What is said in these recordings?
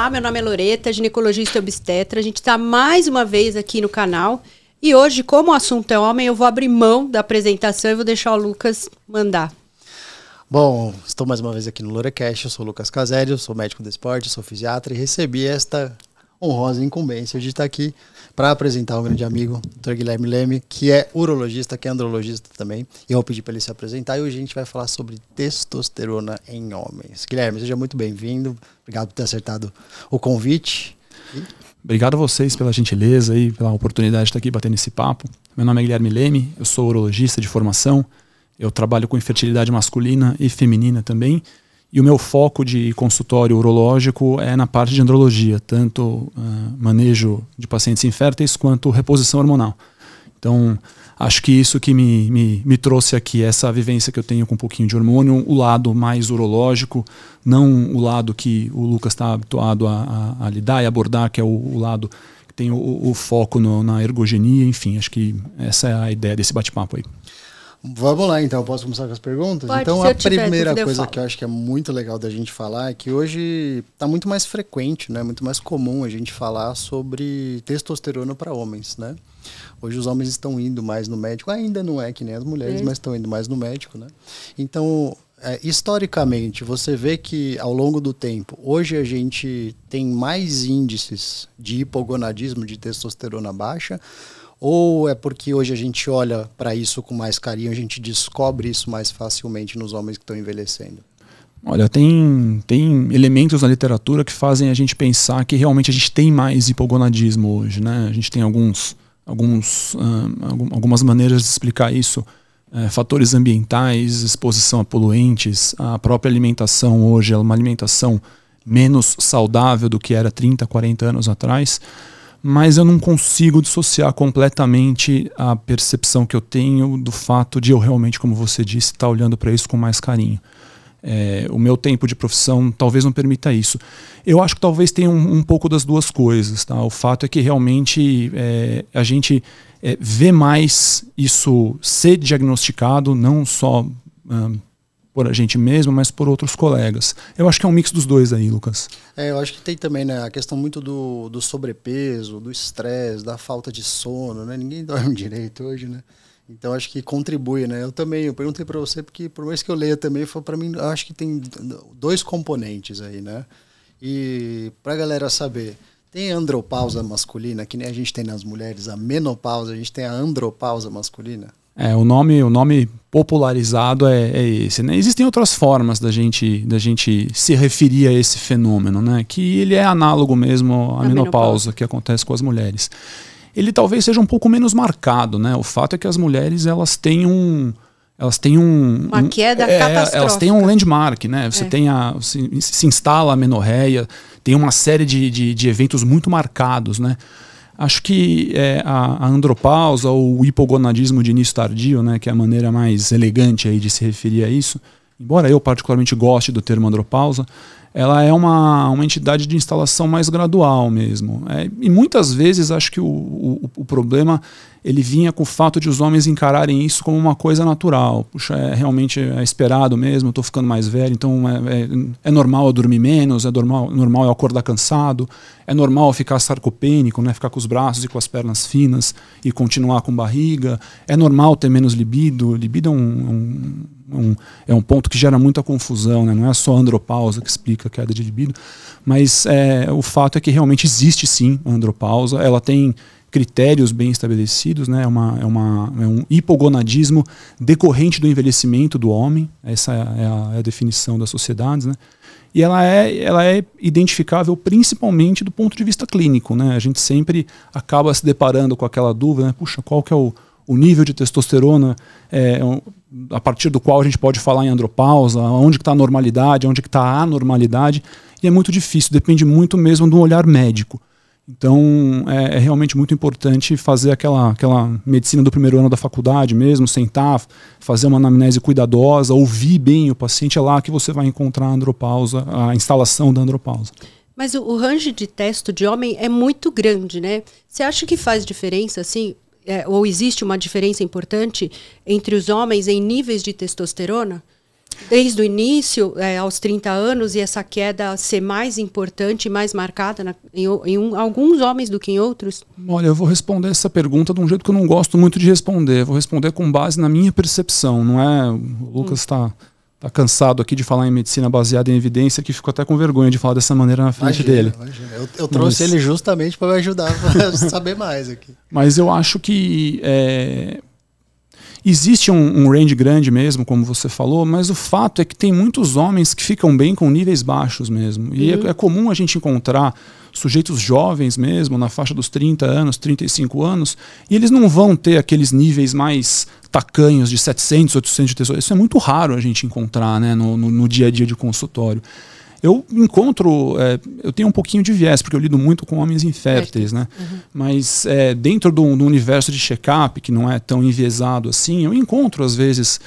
Olá, meu nome é Loreta, ginecologista e obstetra. A gente está mais uma vez aqui no canal. E hoje, como o assunto é homem, eu vou abrir mão da apresentação e vou deixar o Lucas mandar. Bom, estou mais uma vez aqui no Lorecast. Eu sou o Lucas Casério, sou médico do esporte, sou fisiatra e recebi esta honrosa incumbência de estar aqui para apresentar um grande amigo, Dr. Guilherme Leme, que é urologista, que é andrologista também. E eu vou pedir para ele se apresentar e hoje a gente vai falar sobre testosterona em homens. Guilherme, seja muito bem-vindo. Obrigado por ter acertado o convite. E... Obrigado a vocês pela gentileza e pela oportunidade de estar aqui batendo esse papo. Meu nome é Guilherme Leme, eu sou urologista de formação. Eu trabalho com infertilidade masculina e feminina também e o meu foco de consultório urológico é na parte de andrologia, tanto uh, manejo de pacientes inférteis quanto reposição hormonal. Então, acho que isso que me, me, me, trouxe aqui, essa vivência que eu tenho com um pouquinho de hormônio, o lado mais urológico, não o lado que o Lucas está habituado a, a, a, lidar e abordar, que é o, o lado que tem o, o foco no, na ergogenia, enfim, acho que essa é a ideia desse bate-papo aí. Vamos lá, então. Posso começar com as perguntas? Pode, então, a primeira coisa que eu acho que é muito legal da gente falar é que hoje está muito mais frequente, né? Muito mais comum a gente falar sobre testosterona para homens, né? Hoje os homens estão indo mais no médico. Ainda não é que nem as mulheres, mas estão indo mais no médico, né? Então, é, historicamente, você vê que ao longo do tempo, hoje a gente tem mais índices de hipogonadismo de testosterona baixa ou é porque hoje a gente olha para isso com mais carinho, a gente descobre isso mais facilmente nos homens que estão envelhecendo? Olha, tem, tem elementos na literatura que fazem a gente pensar que realmente a gente tem mais hipogonadismo hoje, né? A gente tem alguns, alguns, ah, algumas maneiras de explicar isso. É, fatores ambientais, exposição a poluentes, a própria alimentação hoje é uma alimentação menos saudável do que era 30, 40 anos atrás mas eu não consigo dissociar completamente a percepção que eu tenho do fato de eu realmente, como você disse, estar tá olhando para isso com mais carinho. É, o meu tempo de profissão talvez não permita isso. Eu acho que talvez tenha um, um pouco das duas coisas. Tá? O fato é que realmente é, a gente é, vê mais isso ser diagnosticado, não só hum, por a gente mesmo, mas por outros colegas. Eu acho que é um mix dos dois aí, Lucas. É, eu acho que tem também né, a questão muito do, do sobrepeso, do estresse, da falta de sono, né? Ninguém dorme direito hoje, né? Então acho que contribui, né? Eu também, eu perguntei para você porque por mais que eu leia também, foi para mim, acho que tem dois componentes aí, né? E para a galera saber, tem andropausa masculina, que nem a gente tem nas mulheres, a menopausa, a gente tem a andropausa masculina. É, o nome, o nome popularizado é, é esse. Né? Existem outras formas da gente, da gente se referir a esse fenômeno, né? que ele é análogo mesmo à menopausa, menopausa, que acontece com as mulheres. Ele talvez seja um pouco menos marcado, né? O fato é que as mulheres elas têm um, elas têm um. Uma queda um, é, catastrófica. Elas têm um landmark, né? Você é. tem a. Se, se instala a menorreia, tem uma série de, de, de, eventos muito marcados, né? Acho que é, a, a andropausa ou o hipogonadismo de início tardio, né, que é a maneira mais elegante aí de se referir a isso, embora eu particularmente goste do termo andropausa, ela é uma, uma entidade de instalação mais gradual mesmo. É, e muitas vezes acho que o, o, o, problema ele vinha com o fato de os homens encararem isso como uma coisa natural. Puxa, é, realmente é esperado mesmo, estou ficando mais velho, então é, é, é, normal eu dormir menos, é normal, normal eu acordar cansado, é normal ficar sarcopênico, né, ficar com os braços e com as pernas finas e continuar com barriga, é normal ter menos libido. Libido é um, é um um, é um ponto que gera muita confusão, né? não é só a andropausa que explica a queda de libido, mas é, o fato é que realmente existe sim a andropausa, ela tem critérios bem estabelecidos, né? é, uma, é, uma, é um hipogonadismo decorrente do envelhecimento do homem, essa é a, é a é definição das sociedades, né? e ela é, ela é identificável principalmente do ponto de vista clínico. Né? A gente sempre acaba se deparando com aquela dúvida, né? puxa, qual que é o, o nível de testosterona? É, a partir do qual a gente pode falar em andropausa, onde que está a normalidade, onde que está a anormalidade, e é muito difícil, depende muito mesmo do olhar médico. Então é, é, realmente muito importante fazer aquela, aquela medicina do primeiro ano da faculdade mesmo, sentar, fazer uma anamnese cuidadosa, ouvir bem o paciente, é lá que você vai encontrar a andropausa, a instalação da andropausa. Mas o, o range de teste de homem é muito grande, né? Você acha que faz diferença, assim, é, ou existe uma diferença importante entre os homens em níveis de testosterona? Desde o início, é, aos 30 anos, e essa queda ser mais importante, mais marcada na, em, em um, alguns homens do que em outros? Olha, eu vou responder essa pergunta de um jeito que eu não gosto muito de responder. Vou responder com base na minha percepção, não é? O Lucas está. Hum tá tá cansado aqui de falar em medicina baseada em evidência que ficou até com vergonha de falar dessa maneira na frente imagina, dele. Imagina. Eu, eu, trouxe Mas... ele justamente para me ajudar a saber mais aqui. Mas eu acho que é... Existe um, um, range grande mesmo, como você falou, mas o fato é que tem muitos homens que ficam bem com níveis baixos mesmo. E é, uhum. é, é comum a gente encontrar sujeitos jovens mesmo, na faixa dos 30 anos, 35 anos, e eles não vão ter aqueles níveis mais tacanhos de 700, 800 de tesouro. Isso é muito raro a gente encontrar né, no, no, no dia a dia de consultório. Eu encontro, é, eu tenho um pouquinho de viés, porque eu lido muito com homens inférteis, né? Uhum. Mas é, dentro do, do universo de check-up, que não é tão enviesado assim, eu encontro às vezes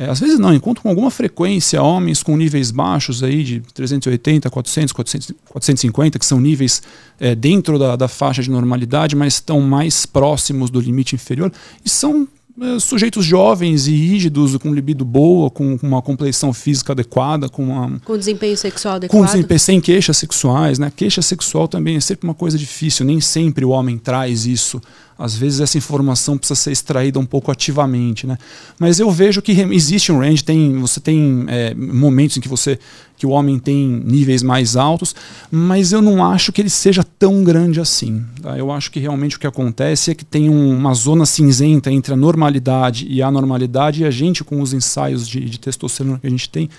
é, às vezes não, encontro com alguma frequência homens com níveis baixos aí de 380, 400, 400 450, que são níveis é, dentro da, da, faixa de normalidade, mas estão mais próximos do limite inferior e são é, sujeitos jovens e rígidos, com libido boa, com, com uma compleição física adequada, com, uma, com desempenho sexual adequado. Com desempenho, sem queixas sexuais, né? Queixa sexual também é sempre uma coisa difícil, nem sempre o homem traz isso às vezes essa informação precisa ser extraída um pouco ativamente, né? Mas eu vejo que existe um range, tem, você tem é, momentos em que você que o homem tem níveis mais altos, mas eu não acho que ele seja tão grande assim. Tá? Eu acho que realmente o que acontece é que tem um, uma zona cinzenta entre a normalidade e a anormalidade, e a gente, com os ensaios de, de testosterona que a gente tem,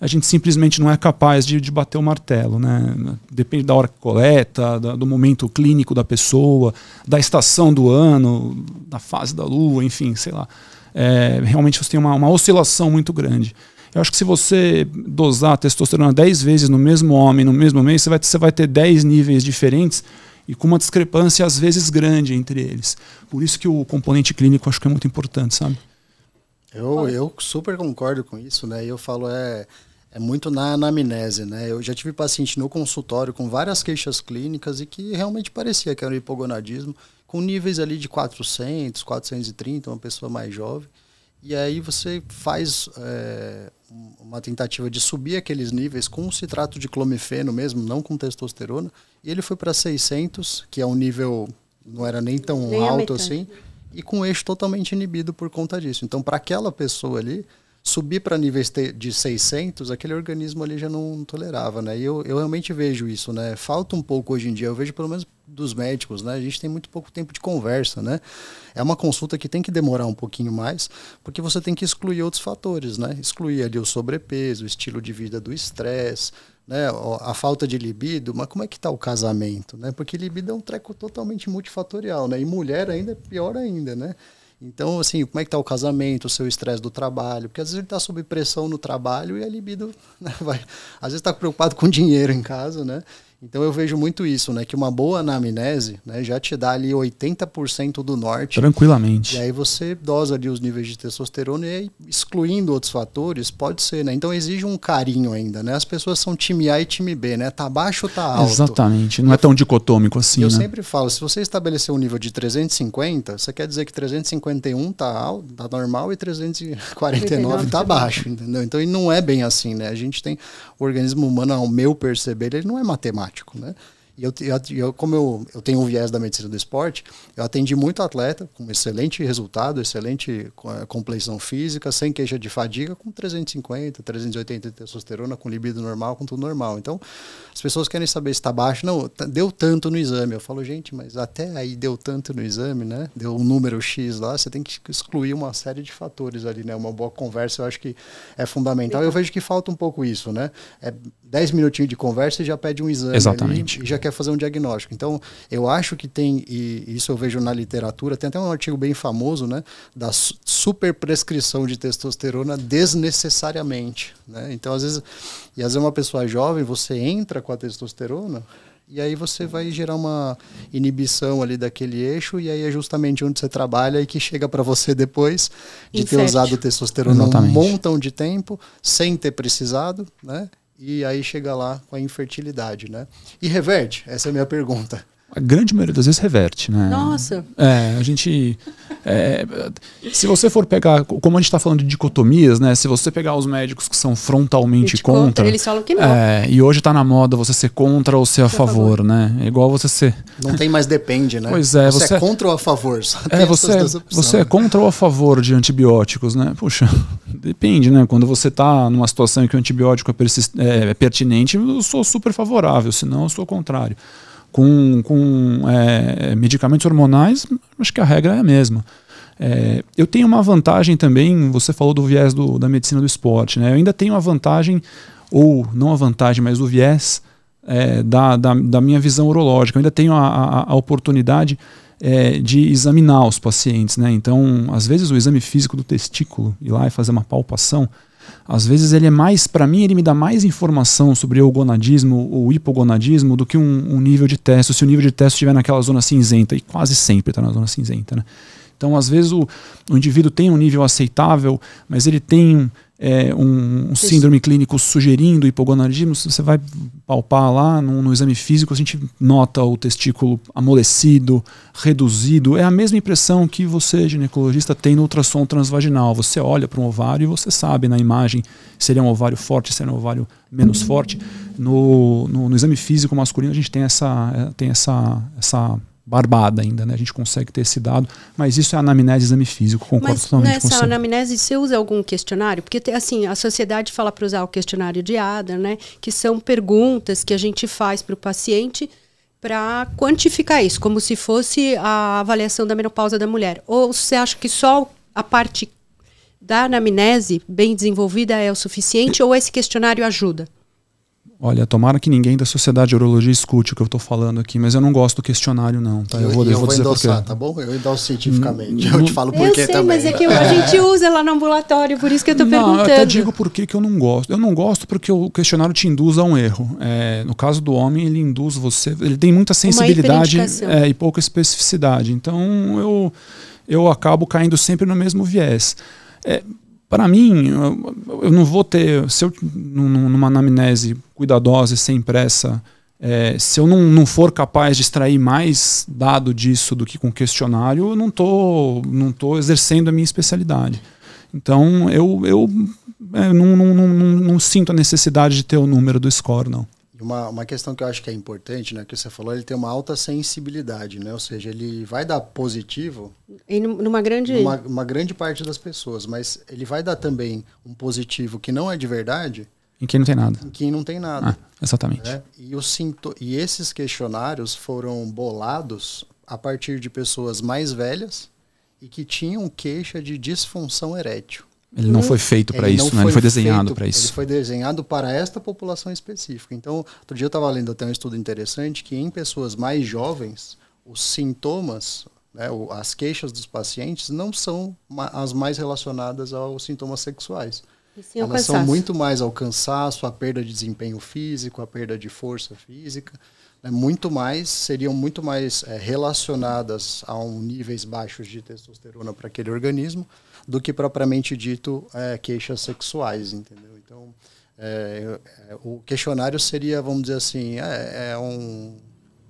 a gente simplesmente não é capaz de, de bater o martelo. Né? Depende da hora que coleta, da, do momento clínico da pessoa, da estação do ano, da fase da lua, enfim, sei lá. É, realmente você tem uma, uma oscilação muito grande. Eu acho que se você dosar a testosterona 10 vezes no mesmo homem, no mesmo mês, você vai, você vai ter 10 níveis diferentes e com uma discrepância às vezes grande entre eles. Por isso que o componente clínico acho que é muito importante, sabe? Eu, eu super concordo com isso, né? Eu falo, é, é muito na anamnese, né? Eu já tive paciente no consultório com várias queixas clínicas e que realmente parecia que era um hipogonadismo, com níveis ali de 400, 430, uma pessoa mais jovem. E aí você faz é, uma tentativa de subir aqueles níveis com citrato de clomifeno mesmo, não com testosterona, e ele foi para 600, que é um nível não era nem tão nem alto assim e com o eixo totalmente inibido por conta disso. Então, para aquela pessoa ali, subir para níveis de 600, aquele organismo ali já não tolerava, né? E eu, eu realmente vejo isso, né? Falta um pouco hoje em dia, eu vejo pelo menos dos médicos, né? A gente tem muito pouco tempo de conversa, né? É uma consulta que tem que demorar um pouquinho mais, porque você tem que excluir outros fatores, né? Excluir ali o sobrepeso, o estilo de vida do estresse, né, a falta de libido, mas como é que está o casamento, né? Porque libido é um treco totalmente multifatorial, né? E mulher ainda é pior ainda, né? Então, assim, como é que está o casamento, o seu estresse do trabalho? Porque às vezes ele está sob pressão no trabalho e a libido né, vai... Às vezes está preocupado com dinheiro em casa, né? Então eu vejo muito isso, né? Que uma boa anamnese né, já te dá ali 80% do norte. Tranquilamente. E aí você dosa ali os níveis de testosterona e excluindo outros fatores, pode ser, né? Então exige um carinho ainda, né? As pessoas são time A e time B, né? Tá baixo ou tá alto? Exatamente. Não é tão dicotômico assim. Eu né? sempre falo, se você estabelecer um nível de 350, você quer dizer que 351 tá alto, tá normal e 349 tá baixo, entendeu? Então e não é bem assim, né? A gente tem o organismo humano, ao meu perceber, ele não é matemático né? E eu, eu, como eu, eu tenho um viés da medicina do esporte, eu atendi muito atleta com excelente resultado, excelente eh, compleição física, sem queixa de fadiga, com 350, 380 de testosterona, com libido normal, com tudo normal. Então, as pessoas querem saber se está baixo. Não, tá, deu tanto no exame. Eu falo, gente, mas até aí deu tanto no exame, né? Deu um número X lá, você tem que excluir uma série de fatores ali, né? Uma boa conversa, eu acho que é fundamental. Eu vejo que falta um pouco isso, né? É 10 minutinhos de conversa e já pede um exame. Exatamente. E já quer fazer um diagnóstico. Então, eu acho que tem, e isso eu vejo na literatura, tem até um artigo bem famoso, né? Da superprescrição de testosterona desnecessariamente. Né? Então, às vezes, e às vezes uma pessoa jovem, você entra com a testosterona, e aí você vai gerar uma inibição ali daquele eixo e aí é justamente onde você trabalha e que chega para você depois de Infértil. ter usado testosterona Exatamente. um montão de tempo sem ter precisado, né? e aí chega lá com a infertilidade, né? E reverte? Essa é a minha pergunta a grande maioria das vezes reverte, né? Nossa! É, a gente. É, se você for pegar, como a gente está falando de dicotomias, né? Se você pegar os médicos que são frontalmente contra, contra, Eles falam que não. É, e hoje está na moda você ser contra ou ser a favor, favor, né? É igual você ser. Não tem mais depende, né? Pois é. Você, é você é contra ou a favor? é, você, é, você é contra ou a favor de antibióticos, né? Puxa, depende, né? Quando você está numa situação em que o antibiótico é, é, é pertinente, eu sou super favorável, senão eu sou contrário com, com é, medicamentos hormonais, acho que a regra é a mesma. É, eu tenho uma vantagem também, você falou do viés do, da medicina do esporte, né? Eu ainda tenho a vantagem, ou não a vantagem, mas o viés é, da, da, da, minha visão urológica. Eu ainda tenho a, a, a oportunidade é, de examinar os pacientes, né? Então, às vezes o exame físico do testículo, ir lá e fazer uma palpação, às vezes ele é mais, para mim, ele me dá mais informação sobre o gonadismo ou hipogonadismo do que um, um, nível de teste, se o nível de teste estiver naquela zona cinzenta, e quase sempre está na zona cinzenta. Né? Então, às vezes, o, o indivíduo tem um nível aceitável, mas ele tem é, um, um síndrome clínico sugerindo hipogonadismo, você vai palpar lá no, no, exame físico, a gente nota o testículo amolecido, reduzido. É a mesma impressão que você, ginecologista, tem no ultrassom transvaginal. Você olha para um ovário e você sabe na imagem se ele é um ovário forte, se ele é um ovário menos forte. No, no, no exame físico masculino, a gente tem essa, é, tem essa, essa barbada ainda, né? A gente consegue ter esse dado, mas isso é anamnese exame físico, concordo mas totalmente nessa com você. anamnese você usa algum questionário? Porque assim, a sociedade fala para usar o questionário de ADA, né, que são perguntas que a gente faz para o paciente para quantificar isso, como se fosse a avaliação da menopausa da mulher. Ou você acha que só a parte da anamnese bem desenvolvida é o suficiente ou esse questionário ajuda? Olha, tomara que ninguém da Sociedade de Urologia escute o que eu estou falando aqui, mas eu não gosto do questionário, não. Tá? Eu, eu vou, eu, eu vou, vou endossar, tá bom? Eu endosso cientificamente. Não, hum, eu te hum. falo por quê também. Eu sei, mas é que a é. gente usa lá no ambulatório, por isso que eu estou perguntando. Eu até digo por que eu não gosto. Eu não gosto porque o questionário te induz a um erro. É, no caso do homem, ele induz você... Ele tem muita sensibilidade é, e pouca especificidade. Então, eu, eu acabo caindo sempre no mesmo viés. É, para mim, eu não vou ter, se eu, numa anamnese cuidadosa, sem pressa, é, se eu não, não for capaz de extrair mais dado disso do que com questionário, eu não tô, não tô exercendo a minha especialidade. Então, eu, eu é, não, não, não, não, sinto a necessidade de ter o número do score, não uma, uma questão que eu acho que é importante, né? Que você falou, ele tem uma alta sensibilidade, né? Ou seja, ele vai dar positivo. E numa grande. Numa, uma grande parte das pessoas, mas ele vai dar também um positivo que não é de verdade. Em quem não tem nada. Em quem não tem nada. Ah, exatamente. Né? E, o sinto... e esses questionários foram bolados a partir de pessoas mais velhas e que tinham queixa de disfunção erétil. Ele não né? foi feito para isso, não né? ele foi desenhado para isso. Ele foi desenhado para esta população específica. Então, outro dia eu estava lendo até um estudo interessante que em pessoas mais jovens, os sintomas, né, as queixas dos pacientes não são as mais relacionadas aos sintomas sexuais. Sim, Elas são muito mais ao cansaço, à perda de desempenho físico, à perda de força física. Né, muito mais, seriam muito mais é, relacionadas a um níveis baixos de testosterona para aquele organismo do que propriamente dito é, queixas sexuais, entendeu? Então, é, é, o questionário seria, vamos dizer assim, é, é, um,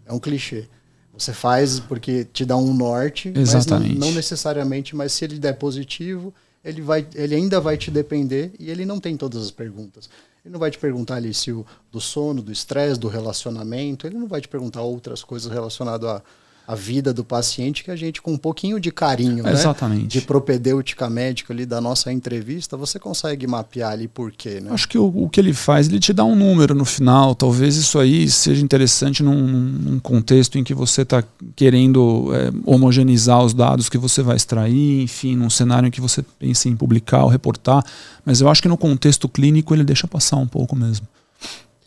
é um clichê. Você faz porque te dá um norte, Exatamente. mas não, não necessariamente, mas se ele der positivo, ele, vai, ele ainda vai te depender e ele não tem todas as perguntas. Ele não vai te perguntar ali se o, do sono, do estresse, do relacionamento, ele não vai te perguntar outras coisas relacionadas a a vida do paciente que a gente, com um pouquinho de carinho, é, né? Exatamente. De propedêutica médica ali da nossa entrevista, você consegue mapear ali por quê, né? Acho que o, o, que ele faz, ele te dá um número no final. Talvez isso aí seja interessante num, num contexto em que você está querendo é, homogeneizar os dados que você vai extrair, enfim, num cenário em que você pensa em publicar ou reportar. Mas eu acho que no contexto clínico ele deixa passar um pouco mesmo.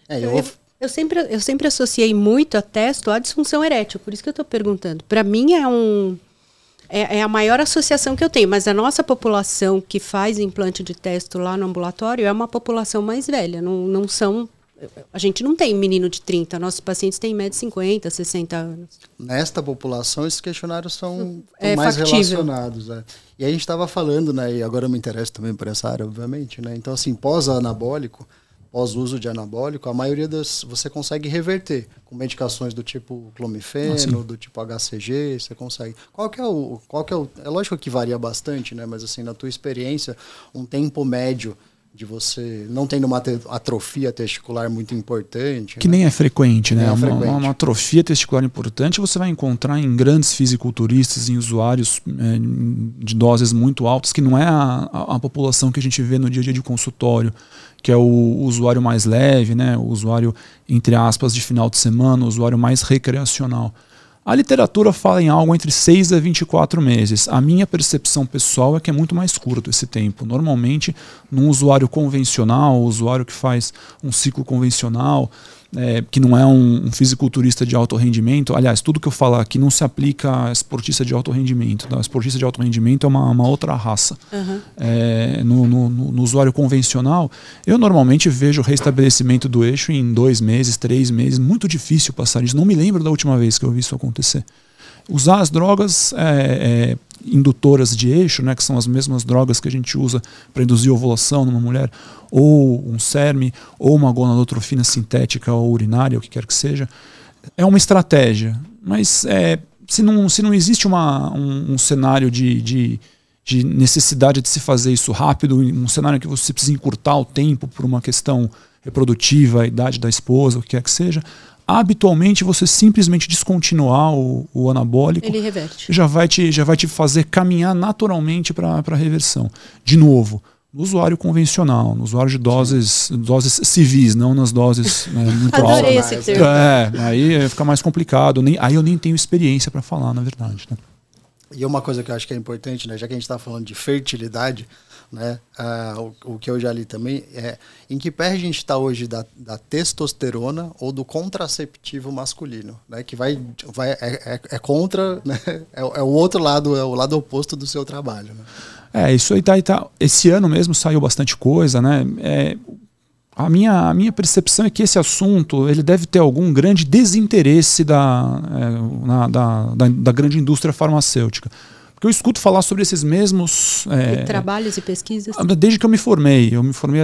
É, eu, eu, eu sempre, eu sempre associei muito a testo à disfunção erétil, por isso que eu estou perguntando. Para mim é um é, é, a maior associação que eu tenho, mas a nossa população que faz implante de testo lá no ambulatório é uma população mais velha, não, não são a gente não tem menino de 30, nossos pacientes têm em média 50, 60 anos. Nesta população, esses questionários são é, mais factível. relacionados. Né? E a gente estava falando, né, e agora eu me interesso também por essa área, obviamente, né? então assim, pós-anabólico, pós-uso de anabólico, a maioria das você consegue reverter com medicações do tipo clomifeno, do tipo HCG, você consegue. Qual que é o qual que é o é lógico que varia bastante, né, mas assim, na tua experiência, um tempo médio de você não tendo uma atrofia testicular muito importante. Que né? nem é frequente, né? É uma, frequente. uma, atrofia testicular importante você vai encontrar em grandes fisiculturistas, em usuários é, de doses muito altas, que não é a, a, a, população que a gente vê no dia a dia de consultório, que é o, o usuário mais leve, né? O usuário, entre aspas, de final de semana, o usuário mais recreacional. A literatura fala em algo entre 6 a 24 meses. A minha percepção pessoal é que é muito mais curto esse tempo. Normalmente, num usuário convencional, usuário que faz um ciclo convencional, é, que não é um, um, fisiculturista de alto rendimento, aliás, tudo que eu falar aqui não se aplica a esportista de alto rendimento. Tá? Esportista de alto rendimento é uma, uma outra raça. Uhum. É, no, no, no, usuário convencional, eu normalmente vejo o restabelecimento do eixo em dois meses, três meses. Muito difícil passar isso. Não me lembro da última vez que eu vi isso acontecer. Usar as drogas é, é, indutoras de eixo, né, que são as mesmas drogas que a gente usa para induzir ovulação numa mulher, ou um CERME, ou uma gonadotrofina sintética ou urinária, o que quer que seja, é uma estratégia. Mas é, se, não, se não existe uma, um, um cenário de, de de necessidade de se fazer isso rápido, um cenário que você precisa encurtar o tempo por uma questão reprodutiva, a idade da esposa, o que quer que seja, habitualmente você simplesmente descontinuar o, o anabólico, ele reverte. Já vai te, já vai te fazer caminhar naturalmente para a reversão. De novo, no usuário convencional, no usuário de doses, doses civis, não nas doses né, Adorei É, aí fica mais complicado. Nem, aí eu nem tenho experiência para falar, na verdade. Né? E uma coisa que eu acho que é importante, né, já que a gente está falando de fertilidade, né? Ah, o, o, que eu já li também é em que pé a gente está hoje da, da, testosterona ou do contraceptivo masculino, né? Que vai, vai é, é, é contra, né? é, é, o outro lado, é o lado oposto do seu trabalho. Né? É isso aí tá, tá, Esse ano mesmo saiu bastante coisa, né? É, a minha, a minha percepção é que esse assunto ele deve ter algum grande desinteresse da, é, na, da, da, da grande indústria farmacêutica porque eu escuto falar sobre esses mesmos. É, e trabalhos e pesquisas? Ah, desde que eu me formei. Eu me formei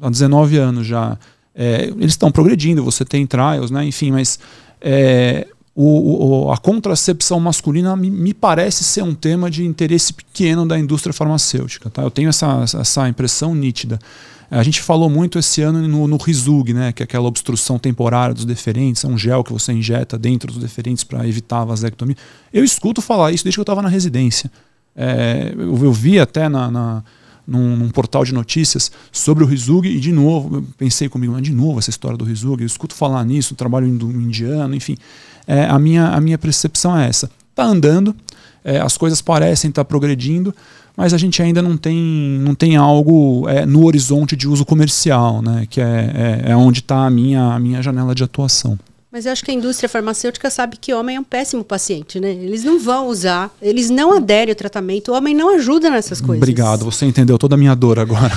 há 19 anos já. É, eles estão progredindo, você tem trials, né? enfim, mas é, o, o, a contracepção masculina me, me, parece ser um tema de interesse pequeno da indústria farmacêutica. Tá? Eu tenho essa, essa impressão nítida. A gente falou muito esse ano no, no Rizug, né, que é aquela obstrução temporária dos deferentes, é um gel que você injeta dentro dos deferentes para evitar a vasectomia. Eu escuto falar isso desde que eu estava na residência. É, eu, eu vi até na, na num, num, portal de notícias sobre o Rizug e de novo, pensei comigo, de novo essa história do Rizug, eu escuto falar nisso, trabalho indo, indiano, enfim. É, a, minha, a minha percepção é essa. Está andando, é, as coisas parecem estar tá progredindo, mas a gente ainda não tem, não tem algo é, no horizonte de uso comercial, né? que é, é, é onde está a minha, a minha janela de atuação. Mas eu acho que a indústria farmacêutica sabe que homem é um péssimo paciente, né? Eles não vão usar, eles não aderem ao tratamento, o homem não ajuda nessas coisas. Obrigado, você entendeu toda a minha dor agora.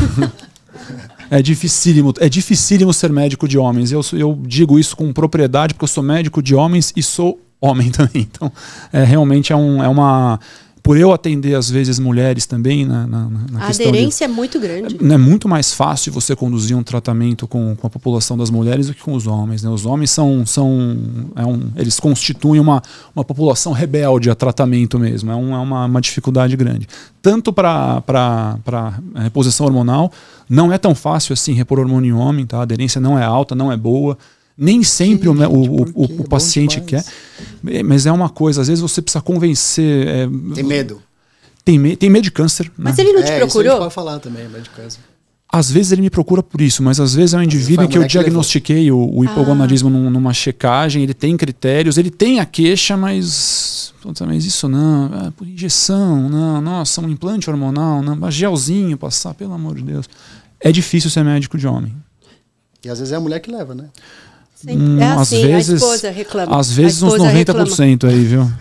é dificílimo, é dificílimo ser médico de homens. Eu, eu digo isso com propriedade, porque eu sou médico de homens e sou homem também. Então, é, realmente é, um, é uma por eu atender às vezes mulheres também na, na, na a aderência de, é muito grande é, é muito mais fácil você conduzir um tratamento com, com a população das mulheres do que com os homens né? os homens são são é um, eles constituem uma, uma população rebelde a tratamento mesmo é, um, é uma, uma dificuldade grande tanto para para reposição hormonal não é tão fácil assim repor hormônio em homem tá a aderência não é alta não é boa nem sempre Sim, o, o, o, o é paciente quer, é, mas é uma coisa, às vezes você precisa convencer. É, tem medo. Tem, me, tem medo de câncer. Né? Mas né? ele não te procurou? É, isso a gente falar também, medo de câncer. Às vezes ele me procura por isso, mas às vezes é um indivíduo que eu diagnostiquei o, o ah. hipogonadismo ah. numa checagem, ele tem critérios, ele tem a queixa, mas. Mas isso não, é por injeção, não, nossa, um implante hormonal, não, gelzinho passar, pelo amor de Deus. É difícil ser médico de homem. E às vezes é a mulher que leva, né? É hum, é assim, às vezes, a esposa reclama. Às vezes uns 90% reclama. aí, viu?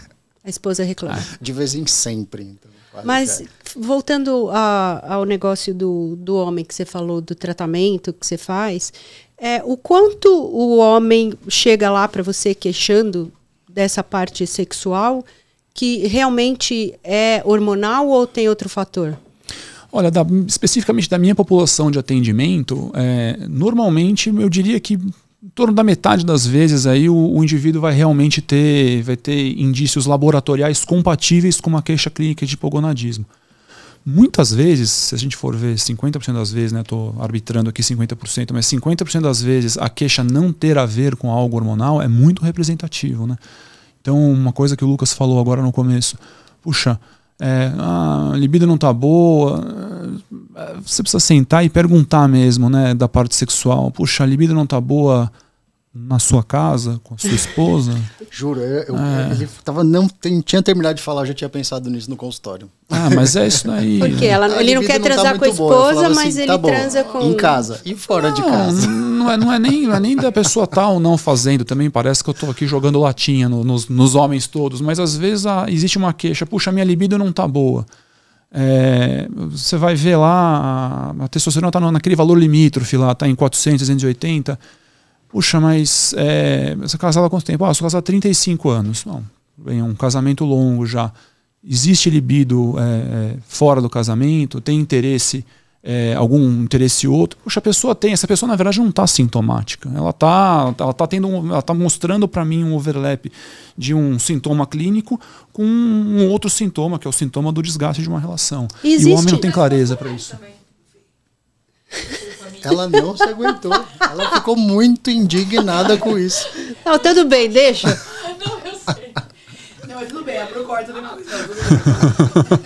A esposa reclama. Ah, de vez em sempre, então. Mas voltando a, ao negócio do, do homem que você falou, do tratamento que você faz, é, o quanto o homem chega lá para você queixando dessa parte sexual que realmente é hormonal ou tem outro fator? Olha, da, especificamente da minha população de atendimento, é, normalmente eu diria que em torno da metade das vezes aí o, o, indivíduo vai realmente ter, vai ter indícios laboratoriais compatíveis com uma queixa clínica de hipogonadismo. Muitas vezes, se a gente for ver 50% das vezes, né, estou arbitrando aqui 50%, mas 50% das vezes a queixa não ter a ver com algo hormonal é muito representativo. Né? Então, uma coisa que o Lucas falou agora no começo, puxa, é, ah, a libido não está boa, é, você precisa sentar e perguntar mesmo, né, da parte sexual. Puxa, a libido não tá boa na sua casa, com a sua esposa? Juro, eu, é. ele tava, não tinha terminado de falar, já tinha pensado nisso no consultório. Ah, mas é isso daí. Porque ela, ele não quer tá transar tá com a esposa, assim, mas assim, ele tá transa com. Em casa e fora não, de casa. Não é, não é nem, é nem da pessoa tal não fazendo, também parece que eu tô aqui jogando latinha no, nos, nos homens todos, mas às vezes a, ah, existe uma queixa, puxa, minha libido não tá boa. É, você vai ver lá, a testosterona está naquele valor limítrofe lá, está em 400, 380. Puxa, mas é, você é casada há quanto tempo? Ah, sou casada há 35 anos. Não, é um casamento longo já. Existe libido é, é fora do casamento? Tem interesse é, algum interesse outro, poxa, a pessoa tem, essa pessoa na verdade não está sintomática, ela está ela tá tendo, um, ela tá mostrando para mim um overlap de um sintoma clínico com um outro sintoma, que é o sintoma do desgaste de uma relação. Existe. E o homem não tem clareza para isso. Ela não se aguentou. Ela ficou muito indignada com isso. Não, tudo bem, deixa. não, eu sei. Não, mas tudo bem, abro o corte depois.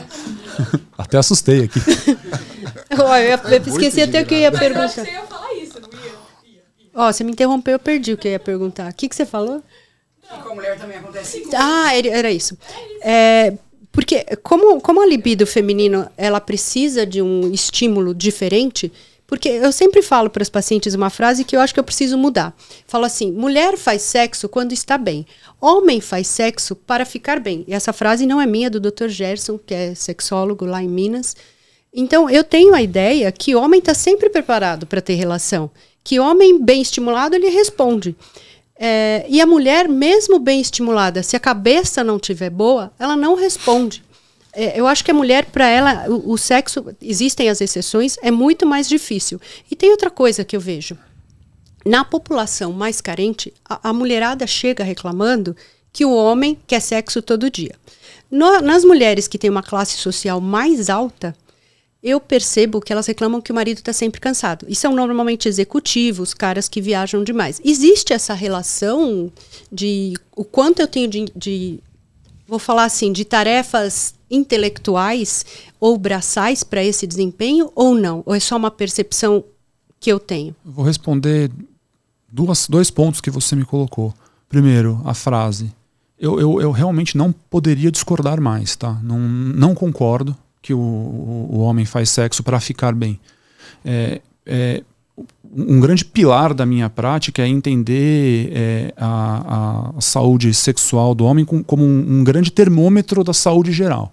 Até assustei aqui. eu, eu, é eu esqueci até o que eu ia perguntar. eu acho que ia falar isso, não ia? Ó, oh, você me interrompeu, eu perdi o que eu ia perguntar. O que, que você falou? E com a mulher também acontece. Ah, era é isso. É, porque como, como a libido feminina, ela precisa de um estímulo diferente, porque eu sempre falo para os pacientes uma frase que eu acho que eu preciso mudar. Falo assim: mulher faz sexo quando está bem, homem faz sexo para ficar bem. E essa frase não é minha, é do Dr. Gerson, que é sexólogo lá em Minas. Então, eu tenho a ideia que homem está sempre preparado para ter relação. Que homem bem estimulado, ele responde. É, e a mulher, mesmo bem estimulada, se a cabeça não tiver boa, ela não responde. É, eu acho que a mulher, para ela, o, o sexo, existem as exceções, é muito mais difícil. E tem outra coisa que eu vejo. Na população mais carente, a, a mulherada chega reclamando que o homem quer sexo todo dia. No, nas mulheres que têm uma classe social mais alta, eu percebo que elas reclamam que o marido está sempre cansado. E são normalmente executivos, caras que viajam demais. Existe essa relação de o quanto eu tenho de, de vou falar assim, de tarefas intelectuais ou braçais para esse desempenho ou não? Ou é só uma percepção que eu tenho? Vou responder duas, dois pontos que você me colocou. Primeiro, a frase. Eu, eu, eu realmente não poderia discordar mais, tá? Não, não concordo, que o, o homem faz sexo para ficar bem. É, é, um grande pilar da minha prática é entender é, a, a, saúde sexual do homem com, como um, um, grande termômetro da saúde geral.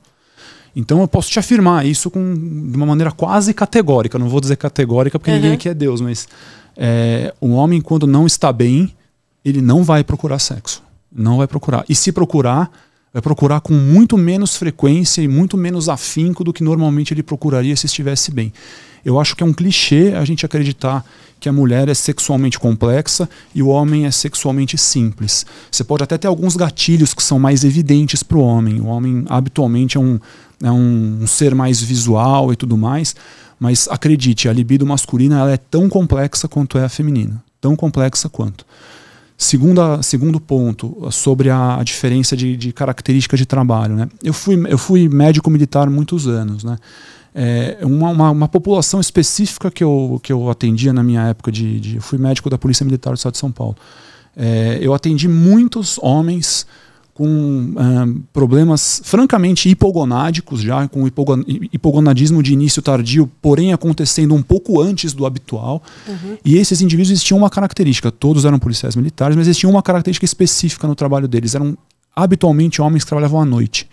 Então eu posso te afirmar isso com, de uma maneira quase categórica. Não vou dizer categórica porque uhum. ninguém aqui é Deus, mas é, o homem, quando não está bem, ele não vai procurar sexo. Não vai procurar. E se procurar, vai é procurar com muito menos frequência e muito menos afinco do que normalmente ele procuraria se estivesse bem. Eu acho que é um clichê a gente acreditar que a mulher é sexualmente complexa e o homem é sexualmente simples. Você pode até ter alguns gatilhos que são mais evidentes para o homem. O homem habitualmente é um, é um, um ser mais visual e tudo mais, mas acredite, a libido masculina ela é tão complexa quanto é a feminina. Tão complexa quanto. Segunda, segundo ponto, ah, sobre a, diferença de, de característica de trabalho. Né? Eu, fui, eu fui médico militar muitos anos. Né? É, uma, uma, uma, população específica que eu, que eu atendia na minha época de, de Eu fui médico da Polícia Militar do Estado de São Paulo. É, eu atendi muitos homens com problemas francamente hipogonádicos, já com hipogonadismo de início tardio, porém acontecendo um pouco antes do habitual. Uhum. E esses indivíduos tinham uma característica, todos eram policiais militares, mas eles tinham uma característica específica no trabalho deles, eram habitualmente homens que trabalhavam à noite.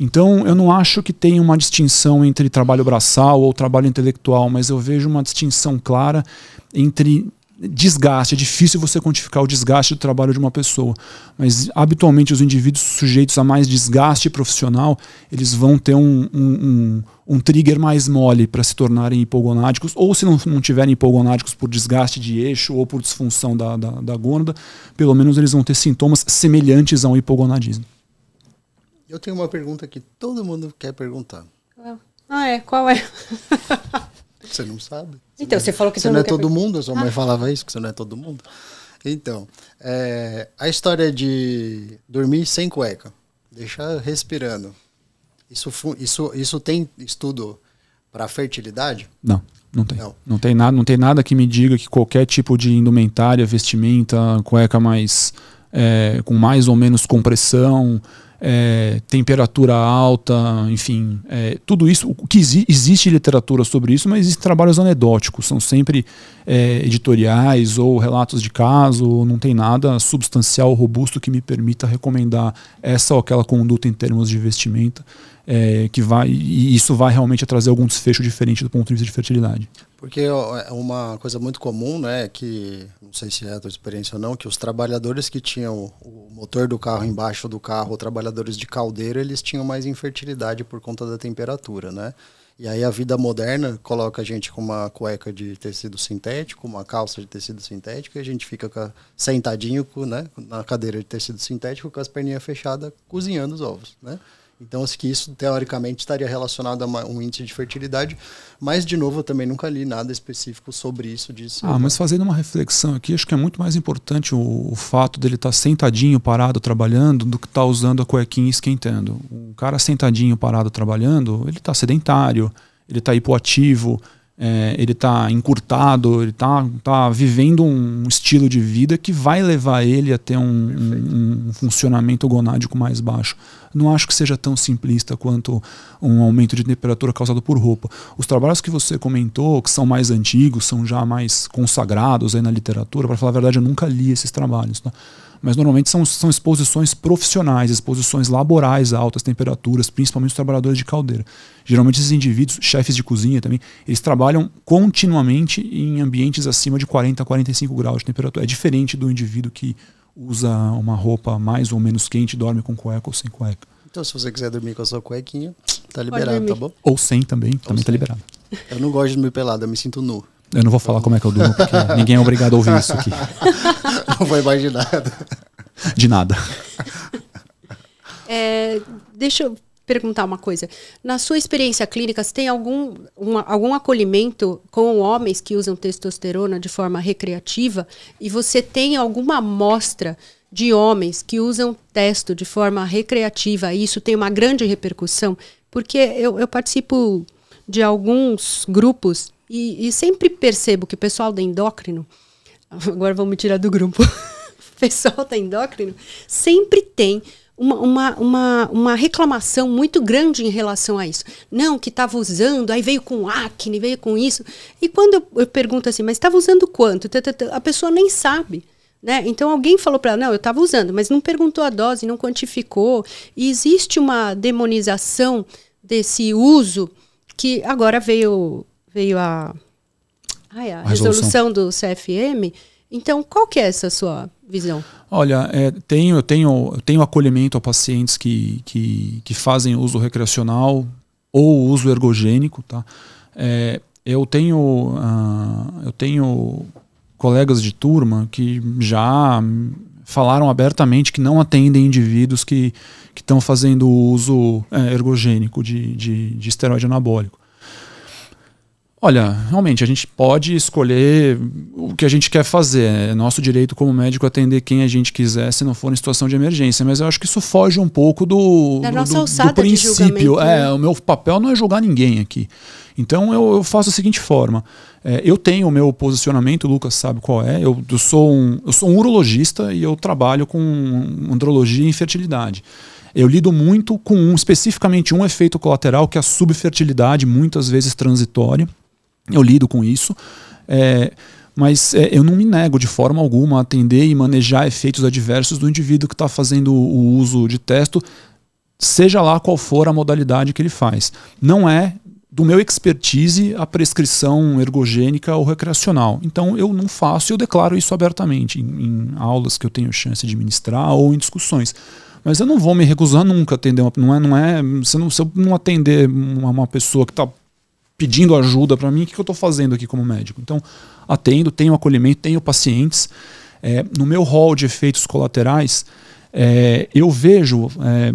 Então, eu não acho que tenha uma distinção entre trabalho braçal ou trabalho intelectual, mas eu vejo uma distinção clara entre desgaste. É difícil você quantificar o desgaste do trabalho de uma pessoa, mas habitualmente os indivíduos sujeitos a mais desgaste profissional, eles vão ter um, um, um, um trigger mais mole para se tornarem hipogonádicos, ou se não, não tiverem hipogonádicos por desgaste de eixo ou por disfunção da, da, da gônada, pelo menos eles vão ter sintomas semelhantes a um hipogonadismo. Eu tenho uma pergunta que todo mundo quer perguntar. Ah, é? Qual é? Você não sabe. Você então, não, você falou que você não é todo mundo. sua ah. mãe falava isso, que você não é todo mundo. Então, é, a história de dormir sem cueca, deixar respirando. Isso, isso, isso tem estudo para fertilidade? Não, não tem. Não. não tem nada, não tem nada que me diga que qualquer tipo de indumentária, vestimenta, cueca mais é, com mais ou menos compressão, é, temperatura alta, enfim, é, tudo isso. O que exi existe literatura sobre isso, mas existem trabalhos anedóticos, são sempre é, editoriais ou relatos de caso, não tem nada substancial robusto que me permita recomendar essa ou aquela conduta em termos de vestimenta. É, que vai, e isso vai realmente trazer algum desfecho diferente do ponto de vista de fertilidade. Porque é uma coisa muito comum, né, que não sei se é a tua experiência ou não, que os trabalhadores que tinham o motor do carro embaixo do carro, ou trabalhadores de caldeira, eles tinham mais infertilidade por conta da temperatura, né? E aí a vida moderna coloca a gente com uma cueca de tecido sintético, uma calça de tecido sintético, e a gente fica sentadinho, né, na cadeira de tecido sintético, com as perninhas fechadas, cozinhando os ovos, né? Então, acho que isso, teoricamente, estaria relacionado a uma, um índice de fertilidade, mas, de novo, eu também nunca li nada específico sobre isso. Disso. Ah, mas fazendo uma reflexão aqui, acho que é muito mais importante o, o fato dele estar tá sentadinho, parado, trabalhando, do que estar tá usando a cuequinha esquentando. O cara sentadinho, parado, trabalhando, ele está sedentário, ele está hipoativo, é, ele está encurtado, ele está tá vivendo um estilo de vida que vai levar ele a ter um, um, um, funcionamento gonádico mais baixo. Não acho que seja tão simplista quanto um aumento de temperatura causado por roupa. Os trabalhos que você comentou, que são mais antigos, são já mais consagrados aí na literatura, para falar a verdade, eu nunca li esses trabalhos. Tá? mas normalmente são, são exposições profissionais, exposições laborais a altas temperaturas, principalmente os trabalhadores de caldeira. Geralmente esses indivíduos, chefes de cozinha também, eles trabalham continuamente em ambientes acima de 40 a 45 graus de temperatura. É diferente do indivíduo que usa uma roupa mais ou menos quente, dorme com cueca ou sem cueca. Então, se você quiser dormir com a sua cuequinha, tá liberado, tá bom? Ou sem também, ou também tá sem. tá liberado. Eu não gosto de dormir pelado, eu me sinto nu. Eu não vou falar como é que eu durmo, porque ninguém é obrigado a ouvir isso aqui. Não vou imaginar. De nada. É, deixa eu perguntar uma coisa. Na sua experiência clínica, você tem algum, algum acolhimento com homens que usam testosterona de forma recreativa? E você tem alguma amostra de homens que usam testo de forma recreativa? E isso tem uma grande repercussão? Porque eu, eu participo de alguns grupos e, e sempre percebo que o pessoal da endócrino, agora vamos tirar do grupo, o pessoal da endócrino sempre tem uma, uma, uma, uma, reclamação muito grande em relação a isso. Não, que estava usando, aí veio com acne, veio com isso. E quando eu, eu pergunto assim, mas estava usando quanto? A pessoa nem sabe. Né? Então alguém falou para ela, não, eu estava usando, mas não perguntou a dose, não quantificou. E existe uma demonização desse uso que agora veio veio a, ai, a, a resolução. resolução. do CFM. Então, qual que é essa sua visão? Olha, é, tenho, eu tenho, tenho acolhimento a pacientes que, que, que fazem uso recreacional ou uso ergogênico, tá? É, eu tenho, uh, eu tenho colegas de turma que já falaram abertamente que não atendem indivíduos que estão fazendo uso é, ergogênico de, de, de esteroide anabólico. Olha, realmente, a gente pode escolher o que a gente quer fazer. É nosso direito como médico atender quem a gente quiser se não for em situação de emergência. Mas eu acho que isso foge um pouco do, da do, nossa do princípio. Né? é, né? o meu papel não é julgar ninguém aqui. Então eu, eu faço da seguinte forma: é, eu tenho o meu posicionamento, o Lucas sabe qual é. Eu, eu, sou um, eu sou um urologista e eu trabalho com andrologia e infertilidade. Eu lido muito com um, especificamente um efeito colateral, que é a subfertilidade, muitas vezes transitória eu lido com isso. É, mas é, eu não me nego de forma alguma a atender e manejar efeitos adversos do indivíduo que está fazendo o uso de texto, seja lá qual for a modalidade que ele faz. Não é do meu expertise a prescrição ergogênica ou recreacional. Então eu não faço e eu declaro isso abertamente em, em, aulas que eu tenho chance de ministrar ou em discussões. Mas eu não vou me recusar nunca a atender uma, não é, não é, se, eu não, se eu não atender uma, uma pessoa que está pedindo ajuda para mim, o que, que eu estou fazendo aqui como médico? Então, atendo, tenho acolhimento, tenho pacientes. É, no meu rol de efeitos colaterais, é, eu vejo. É,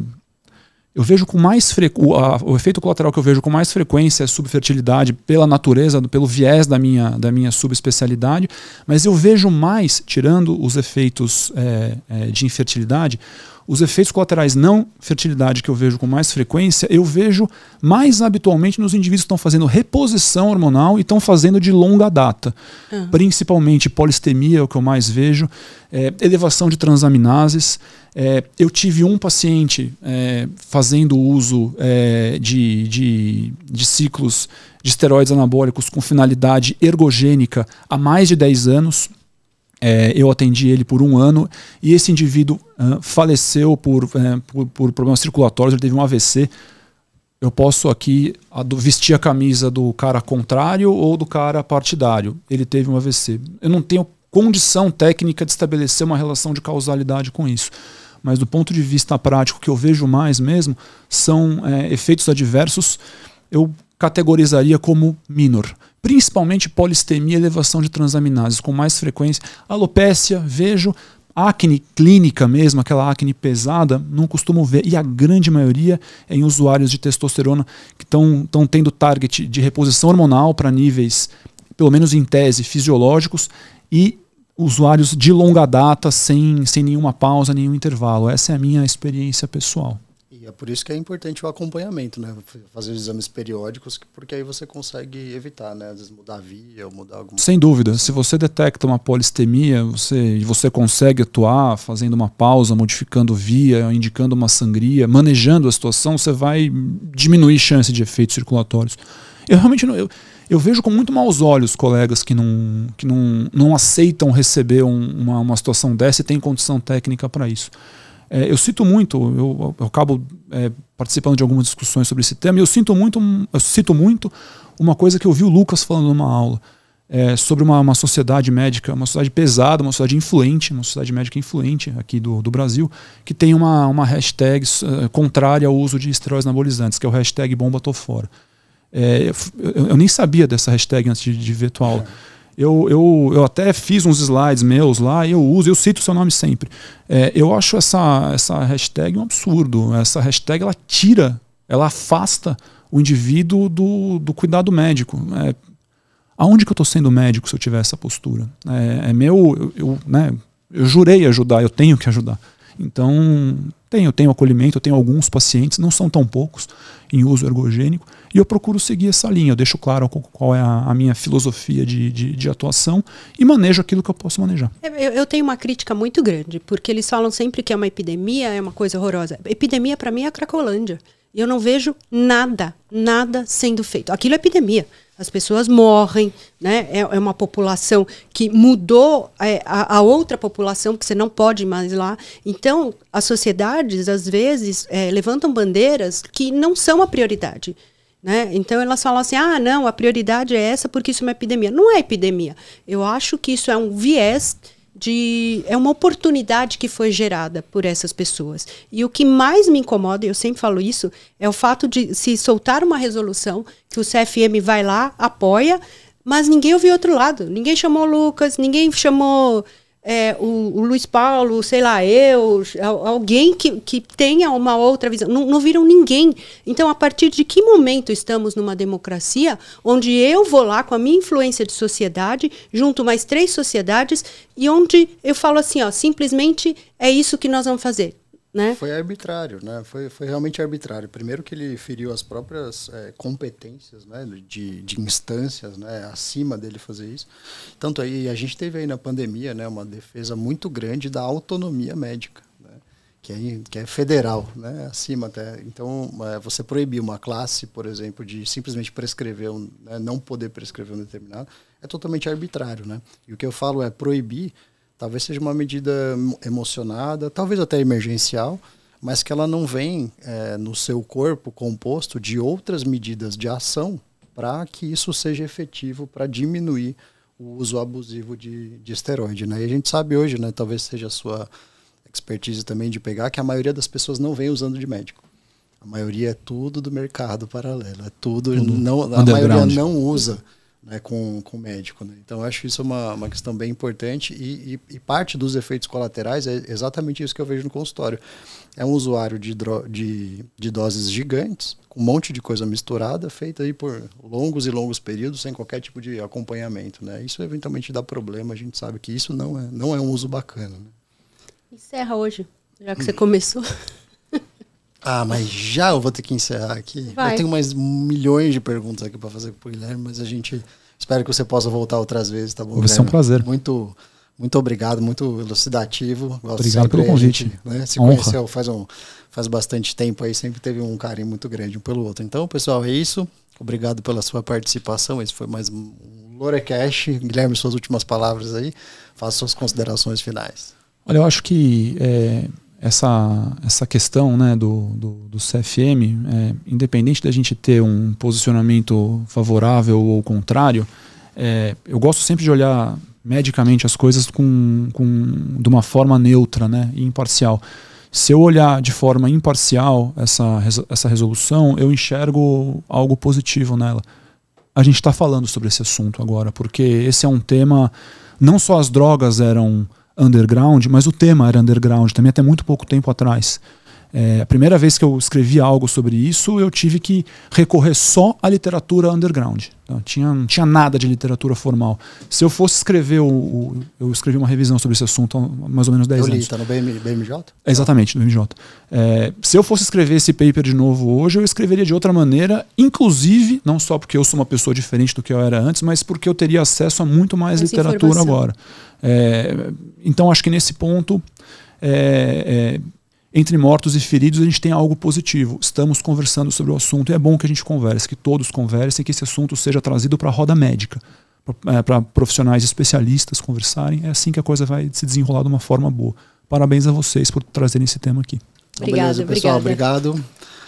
eu vejo com mais frequência. O efeito colateral que eu vejo com mais frequência é subfertilidade pela natureza, pelo viés da minha, da minha subespecialidade, mas eu vejo mais, tirando os efeitos é, é, de infertilidade, os efeitos colaterais não fertilidade que eu vejo com mais frequência, eu vejo mais habitualmente nos indivíduos que estão fazendo reposição hormonal e estão fazendo de longa data. Uhum. Principalmente polistemia é o que eu mais vejo, é, elevação de transaminases. É, eu tive um paciente é, fazendo uso é, de, de, de ciclos de esteroides anabólicos com finalidade ergogênica há mais de 10 anos é, eu atendi ele por um ano e esse indivíduo uh, faleceu por, uh, por, por, problemas circulatórios, ele teve um AVC. Eu posso aqui vestir a camisa do cara contrário ou do cara partidário. Ele teve um AVC. Eu não tenho condição técnica de estabelecer uma relação de causalidade com isso. Mas do ponto de vista prático, que eu vejo mais mesmo são é, efeitos adversos. Eu categorizaria como minor principalmente polistemia e elevação de transaminases, com mais frequência. Alopécia, vejo. Acne clínica mesmo, aquela acne pesada, não costumo ver. E a grande maioria é em usuários de testosterona que estão tendo target de reposição hormonal para níveis, pelo menos em tese, fisiológicos e usuários de longa data, sem, sem nenhuma pausa, nenhum intervalo. Essa é a minha experiência pessoal é por isso que é importante o acompanhamento, né? Fazer os exames periódicos, porque aí você consegue evitar, né? Às vezes mudar a via ou mudar alguma Sem dúvida. Se você detecta uma polistemia você, e você consegue atuar fazendo uma pausa, modificando via, indicando uma sangria, manejando a situação, você vai diminuir a chance de efeitos circulatórios. Eu realmente não. Eu, eu vejo com muito maus olhos colegas que não, que não, não aceitam receber um, uma, uma situação dessa e têm condição técnica para isso. É, eu cito muito, eu, eu acabo é, participando de algumas discussões sobre esse tema, e eu sinto muito, eu sinto muito uma coisa que eu vi o Lucas falando numa aula é, sobre uma, uma, sociedade médica, uma sociedade pesada, uma sociedade influente, uma sociedade médica influente aqui do, do Brasil, que tem uma, uma hashtag uh, contrária ao uso de esteroides anabolizantes, que é o hashtag bomba tô fora. É, eu, eu, nem sabia dessa hashtag antes de, de ver tua aula. Eu, eu, eu até fiz uns slides meus lá e eu uso, eu cito o seu nome sempre. É, eu acho essa, essa hashtag um absurdo. Essa hashtag ela tira, ela afasta o indivíduo do, do cuidado médico. É, aonde que eu estou sendo médico se eu tiver essa postura? É, é meu, eu, eu, né, eu jurei ajudar, eu tenho que ajudar. Então, tenho, tenho acolhimento, eu tenho alguns pacientes, não são tão poucos, em uso ergogênico, e eu procuro seguir essa linha, eu deixo claro qual é a, a minha filosofia de, de, de, atuação e manejo aquilo que eu posso manejar. É, eu, eu, tenho uma crítica muito grande, porque eles falam sempre que é uma epidemia, é uma coisa horrorosa. Epidemia, para mim, é a Cracolândia. Eu não vejo nada, nada sendo feito. Aquilo é epidemia. As pessoas morrem, né? É, é uma população que mudou é, a, a, outra população, que você não pode mais lá. Então, as sociedades, às vezes, é, levantam bandeiras que não são a prioridade. Né? Então elas falam assim: ah, não, a prioridade é essa porque isso é uma epidemia. Não é epidemia. Eu acho que isso é um viés de. é uma oportunidade que foi gerada por essas pessoas. E o que mais me incomoda, e eu sempre falo isso, é o fato de se soltar uma resolução que o CFM vai lá, apoia, mas ninguém ouviu outro lado. Ninguém chamou o Lucas, ninguém chamou é, o, o, Luiz Paulo, sei lá, eu, alguém que, que tenha uma outra visão. Não, não viram ninguém. Então, a partir de que momento estamos numa democracia onde eu vou lá com a minha influência de sociedade, junto mais três sociedades, e onde eu falo assim, ó, simplesmente é isso que nós vamos fazer. Né? Foi arbitrário, né? Foi, foi realmente arbitrário. Primeiro que ele feriu as próprias é, competências, né? De, de instâncias, né? Acima dele fazer isso. Tanto aí a gente teve aí na pandemia, né? Uma defesa muito grande da autonomia médica, né? que, é, que é federal, né? Acima até. Então é, você proibir uma classe, por exemplo, de simplesmente prescrever, um, né? não poder prescrever um determinado, é totalmente arbitrário, né? E o que eu falo é proibir Talvez seja uma medida emocionada, talvez até emergencial, mas que ela não vem é, no seu corpo composto de outras medidas de ação para que isso seja efetivo para diminuir o uso abusivo de, de esteroide. Né? E a gente sabe hoje, né, talvez seja a sua expertise também de pegar, que a maioria das pessoas não vem usando de médico. A maioria é tudo do mercado paralelo, é tudo, tudo não, a maioria não usa né, com, com o médico. Né? Então, acho que isso é uma, uma questão bem importante e, e, e, parte dos efeitos colaterais é exatamente isso que eu vejo no consultório. É um usuário de, de, de doses gigantes, com um monte de coisa misturada, feita aí por longos e longos períodos, sem qualquer tipo de acompanhamento. Né? Isso eventualmente dá problema, a gente sabe que isso não é, não é um uso bacana. Né? Encerra hoje, já que você começou. Ah, mas já eu vou ter que encerrar aqui. Vai. Eu tenho mais milhões de perguntas aqui para fazer pro Guilherme, mas a gente espero que você possa voltar outras vezes, tá bom? Vai ser um prazer. Muito muito obrigado, muito elucidativo. Gosto obrigado pelo convite. Gente, né, se Honra. conheceu faz, um, faz bastante tempo aí, sempre teve um carinho muito grande um pelo outro. Então, pessoal, é isso. Obrigado pela sua participação. Esse foi mais um Lorecast. Guilherme, suas últimas palavras aí. Faça suas considerações finais. Olha, eu acho que é essa, essa questão né, do, do, do CFM, é, independente da gente ter um posicionamento favorável ou contrário, é, eu gosto sempre de olhar medicamente as coisas com, com, de uma forma neutra né, e imparcial. Se eu olhar de forma imparcial essa, essa resolução, eu enxergo algo positivo nela. A gente está falando sobre esse assunto agora, porque esse é um tema. Não só as drogas eram underground, mas o tema era underground também, até muito pouco tempo atrás. É, a primeira vez que eu escrevi algo sobre isso, eu tive que recorrer só à literatura underground. Não tinha, não tinha nada de literatura formal. Se eu fosse escrever, o, o eu escrevi uma revisão sobre esse assunto há mais ou menos 10 eu li, anos. Tá no BM, BMJ? É, exatamente, no BMJ. É, se eu fosse escrever esse paper de novo hoje, eu escreveria de outra maneira, inclusive, não só porque eu sou uma pessoa diferente do que eu era antes, mas porque eu teria acesso a muito mais literatura informação. agora. É, então acho que nesse ponto, é, é, entre mortos e feridos, a gente tem algo positivo. Estamos conversando sobre o assunto e é bom que a gente converse, que todos conversem, que esse assunto seja trazido para a roda médica, é, para profissionais especialistas conversarem. É assim que a coisa vai se desenrolar de uma forma boa. Parabéns a vocês por trazerem esse tema aqui. obrigado Beleza, pessoal. Obrigada. Obrigado.